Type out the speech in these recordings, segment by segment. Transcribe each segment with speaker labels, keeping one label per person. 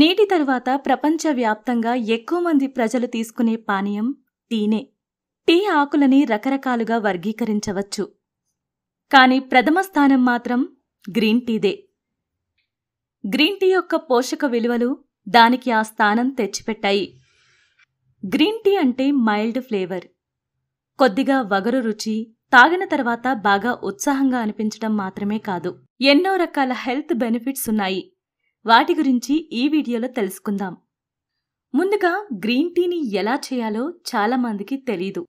Speaker 1: నేటి తరువాత ప్రపంచవ్యాప్తంగా ఎక్కువ మంది ప్రజలు తీసుకునే పానీయం టీనే టీ ఆకులని రకరకాలుగా వర్గీకరించవచ్చు కానీ ప్రథమ స్థానం మాత్రం గ్రీన్ టీదే గ్రీన్ టీ యొక్క పోషక విలువలు దానికి ఆ స్థానం తెచ్చిపెట్టాయి గ్రీన్ టీ అంటే మైల్డ్ ఫ్లేవర్ కొద్దిగా వగరు రుచి తాగిన తర్వాత బాగా ఉత్సాహంగా అనిపించడం మాత్రమే కాదు ఎన్నో రకాల హెల్త్ బెనిఫిట్స్ ఉన్నాయి వాటి గురించి ఈ వీడియోలో తెలుసుకుందాం ముందుగా గ్రీన్ టీని ఎలా చేయాలో చాలామందికి తెలీదు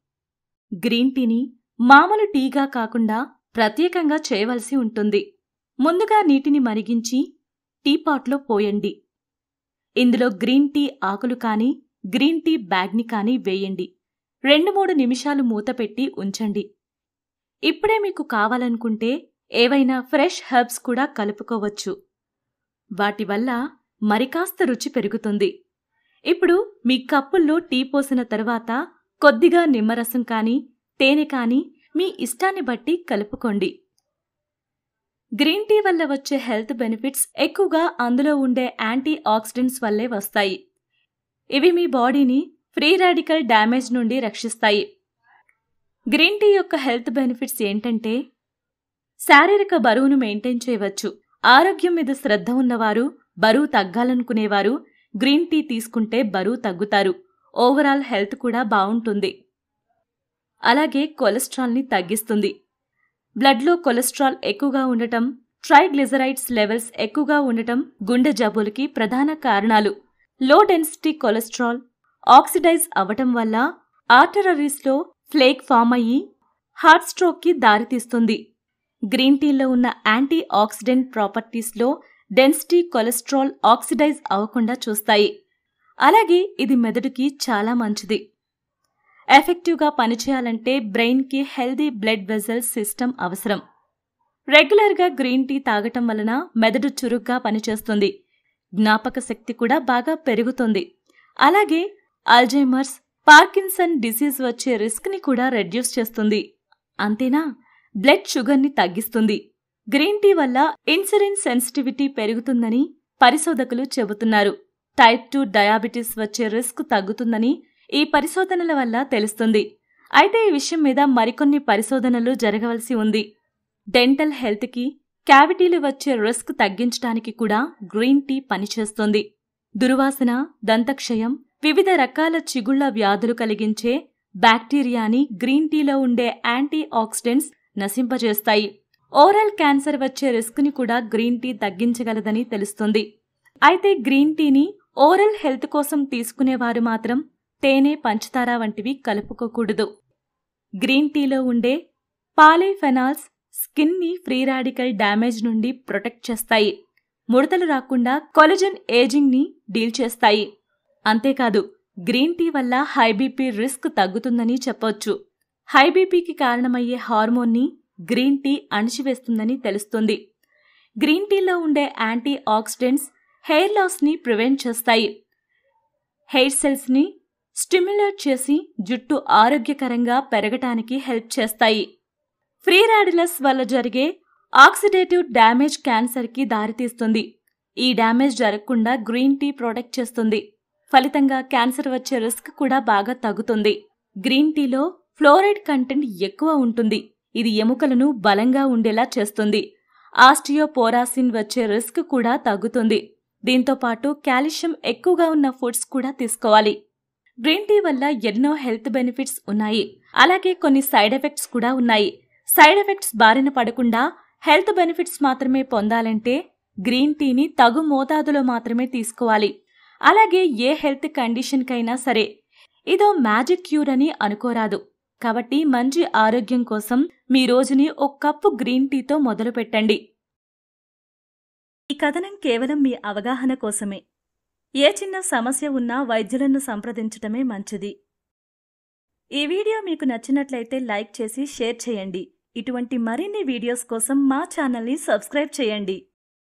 Speaker 1: గ్రీన్ టీని మామూలు టీగా కాకుండా ప్రత్యేకంగా చేయవలసి ఉంటుంది ముందుగా నీటిని మరిగించి టీపాట్లో పోయండి ఇందులో గ్రీన్ టీ ఆకులు కానీ గ్రీన్ టీ బ్యాగ్ని కానీ వేయండి రెండు మూడు నిమిషాలు మూతపెట్టి ఉంచండి ఇప్పుడే మీకు కావాలనుకుంటే ఏవైనా ఫ్రెష్ హెర్బ్స్ కూడా కలుపుకోవచ్చు వాటివల్ల మరికాస్త రుచి పెరుగుతుంది ఇప్పుడు మీ కప్పుల్లో టీ పోసిన తర్వాత కొద్దిగా నిమ్మరసం కానీ తేనె కానీ మీ ఇష్టాన్ని బట్టి కలుపుకోండి గ్రీన్ టీ వల్ల వచ్చే హెల్త్ బెనిఫిట్స్ ఎక్కువగా అందులో ఉండే యాంటీ ఆక్సిడెంట్స్ వల్లే వస్తాయి ఇవి మీ బాడీని ఫ్రీ రాడికల్ డ్యామేజ్ నుండి రక్షిస్తాయి గ్రీన్ టీ యొక్క హెల్త్ బెనిఫిట్స్ ఏంటంటే శారీరక బరువును మెయింటైన్ చేయవచ్చు ఆరోగ్యం మీద శ్రద్ధ ఉన్నవారు బరువు తగ్గాలనుకునేవారు గ్రీన్ టీ తీసుకుంటే బరువు తగ్గుతారు ఓవరాల్ హెల్త్ కూడా బాగుంటుంది అలాగే కొలెస్ట్రాల్ని తగ్గిస్తుంది బ్లడ్లో కొలెస్ట్రాల్ ఎక్కువగా ఉండటం ట్రైగ్లిజరైడ్స్ లెవెల్స్ ఎక్కువగా ఉండటం గుండె జబ్బులకి ప్రధాన కారణాలు లో డెన్సిటీ కొలెస్ట్రాల్ ఆక్సిడైజ్ అవ్వటం వల్ల ఆర్టరీస్లో ఫ్లేక్ ఫామ్ అయ్యి హార్ట్ స్ట్రోక్కి దారితీస్తుంది గ్రీన్ టీలో ఉన్న యాంటీ ఆక్సిడెంట్ ప్రాపర్టీస్లో డెన్సిటీ కొలెస్ట్రాల్ ఆక్సిడైజ్ అవ్వకుండా చూస్తాయి అలాగే ఇది మెదడుకి చాలా మంచిది ఎఫెక్టివ్గా పనిచేయాలంటే బ్రెయిన్కి హెల్దీ బ్లడ్ వెజల్స్ సిస్టమ్ అవసరం రెగ్యులర్గా గ్రీన్ టీ తాగటం వలన మెదడు చురుగ్గా పనిచేస్తుంది జ్ఞాపక శక్తి కూడా బాగా పెరుగుతుంది అలాగే అల్జైమర్స్ పార్కిన్సన్ డిసీజ్ వచ్చే రిస్క్ని కూడా రెడ్యూస్ చేస్తుంది అంతేనా బ్లడ్ షుగర్ని తగ్గిస్తుంది గ్రీన్ టీ వల్ల ఇన్సులిన్ సెన్సిటివిటీ పెరుగుతుందని పరిశోధకులు చెబుతున్నారు టైప్ టూ డయాబెటీస్ వచ్చే రిస్క్ తగ్గుతుందని ఈ పరిశోధనల వల్ల తెలుస్తుంది అయితే ఈ విషయం మీద మరికొన్ని పరిశోధనలు జరగవలసి ఉంది డెంటల్ హెల్త్కి క్యావిటీలు వచ్చే రిస్క్ తగ్గించడానికి కూడా గ్రీన్ టీ పనిచేస్తుంది దుర్వాసన దంతక్షయం వివిధ రకాల చిగుళ్ల వ్యాధులు కలిగించే బ్యాక్టీరియాని గ్రీన్ టీలో ఉండే యాంటీ ఆక్సిడెంట్స్ నశింపజేస్తాయి ఓరల్ క్యాన్సర్ వచ్చే రిస్క్ని కూడా గ్రీన్ టీ తగ్గించగలదని తెలుస్తుంది అయితే గ్రీన్ టీని ఓరల్ హెల్త్ కోసం తీసుకునేవారు మాత్రం తేనె పంచదార వంటివి కలుపుకోకూడదు గ్రీన్ టీలో ఉండే పాలిఫెనాల్స్ స్కిన్ని ఫ్రీ రాడికల్ డ్యామేజ్ నుండి ప్రొటెక్ట్ చేస్తాయి ముడతలు రాకుండా కొలజన్ ఏజింగ్ని డీల్ చేస్తాయి అంతేకాదు గ్రీన్ టీ వల్ల హైబీపీ రిస్క్ తగ్గుతుందని చెప్పొచ్చు హై బీపీకి కారణమయ్యే హార్మోన్ని గ్రీన్ టీ అణిచివేస్తుందని తెలుస్తుంది గ్రీన్ టీలో ఉండే యాంటీ ఆక్సిడెంట్స్ హెయిర్ లాస్ని ప్రివెంట్ చేస్తాయి హెయిర్ సెల్స్ని స్టిమ్యులేట్ చేసి జుట్టు ఆరోగ్యకరంగా పెరగటానికి హెల్ప్ చేస్తాయి ఫ్రీ రాడిలస్ వల్ల జరిగే ఆక్సిడేటివ్ డ్యామేజ్ క్యాన్సర్కి దారితీస్తుంది ఈ డ్యామేజ్ జరగకుండా గ్రీన్ టీ ప్రొటెక్ట్ చేస్తుంది ఫలితంగా క్యాన్సర్ వచ్చే రిస్క్ కూడా బాగా తగ్గుతుంది గ్రీన్ టీలో ఫ్లోరైడ్ కంటెంట్ ఎక్కువ ఉంటుంది ఇది ఎముకలను బలంగా ఉండేలా చేస్తుంది ఆస్టియోపోరాసిన్ వచ్చే రిస్క్ కూడా తగ్గుతుంది దీంతో పాటు కాల్షియం ఎక్కువగా ఉన్న ఫుడ్స్ కూడా తీసుకోవాలి గ్రీన్ టీ వల్ల ఎన్నో హెల్త్ బెనిఫిట్స్ ఉన్నాయి అలాగే కొన్ని సైడ్ ఎఫెక్ట్స్ కూడా ఉన్నాయి సైడ్ ఎఫెక్ట్స్ బారిన పడకుండా హెల్త్ బెనిఫిట్స్ మాత్రమే పొందాలంటే గ్రీన్ టీని తగు మోతాదులో మాత్రమే తీసుకోవాలి అలాగే ఏ హెల్త్ కండిషన్కైనా సరే ఇదో మ్యాజిక్ క్యూర్ అని అనుకోరాదు కాబట్టి మంచి ఆరోగ్యం కోసం మీ రోజుని ఒక కప్పు గ్రీన్ టీతో మొదలు పెట్టండి ఈ కథనం కేవలం మీ అవగాహన కోసమే ఏ చిన్న సమస్య ఉన్నా వైద్యులను సంప్రదించటమే మంచిది ఈ వీడియో మీకు నచ్చినట్లయితే లైక్ చేసి షేర్ చేయండి ఇటువంటి మరిన్ని వీడియోస్ కోసం మా ఛానల్ని సబ్స్క్రైబ్ చేయండి